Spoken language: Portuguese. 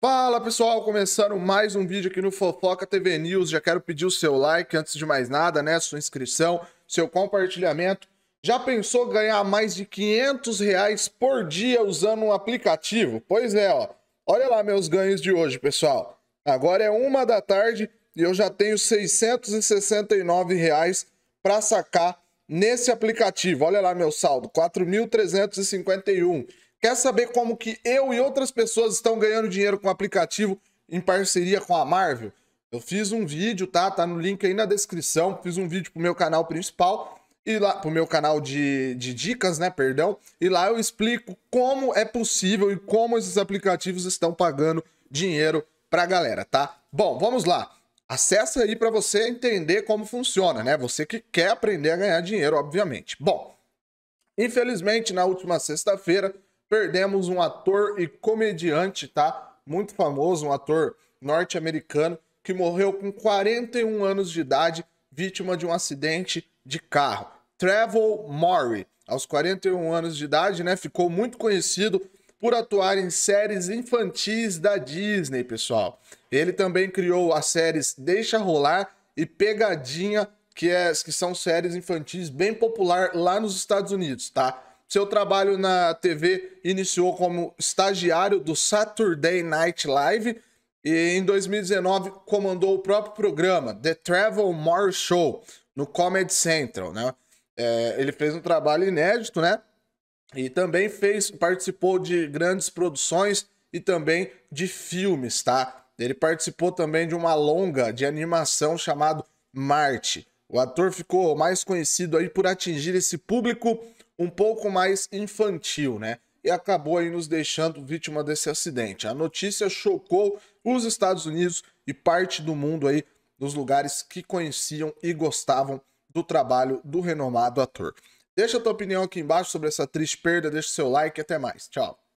Fala pessoal, começando mais um vídeo aqui no Fofoca TV News. Já quero pedir o seu like antes de mais nada, né? Sua inscrição, seu compartilhamento. Já pensou ganhar mais de 500 reais por dia usando um aplicativo? Pois é, ó. Olha lá meus ganhos de hoje, pessoal. Agora é uma da tarde e eu já tenho 669 reais para sacar nesse aplicativo. Olha lá meu saldo, 4.351. Quer saber como que eu e outras pessoas estão ganhando dinheiro com o aplicativo em parceria com a Marvel? Eu fiz um vídeo, tá? Tá no link aí na descrição. Fiz um vídeo pro meu canal principal e lá pro meu canal de, de dicas, né? Perdão. E lá eu explico como é possível e como esses aplicativos estão pagando dinheiro pra galera, tá? Bom, vamos lá. Acesse aí para você entender como funciona, né? Você que quer aprender a ganhar dinheiro, obviamente. Bom, infelizmente na última sexta-feira perdemos um ator e comediante, tá? Muito famoso, um ator norte-americano que morreu com 41 anos de idade, vítima de um acidente de carro. Trevor Murray, aos 41 anos de idade, né, ficou muito conhecido por atuar em séries infantis da Disney, pessoal. Ele também criou as séries Deixa Rolar e Pegadinha, que, é, que são séries infantis bem popular lá nos Estados Unidos, tá? Seu trabalho na TV iniciou como estagiário do Saturday Night Live e em 2019 comandou o próprio programa The Travel More Show no Comedy Central, né? É, ele fez um trabalho inédito, né? E também fez, participou de grandes produções e também de filmes, tá? Ele participou também de uma longa de animação chamado Marte. O ator ficou mais conhecido aí por atingir esse público um pouco mais infantil, né? E acabou aí nos deixando vítima desse acidente. A notícia chocou os Estados Unidos e parte do mundo aí dos lugares que conheciam e gostavam do trabalho do renomado ator. Deixa a tua opinião aqui embaixo sobre essa triste perda, deixa o seu like e até mais. Tchau.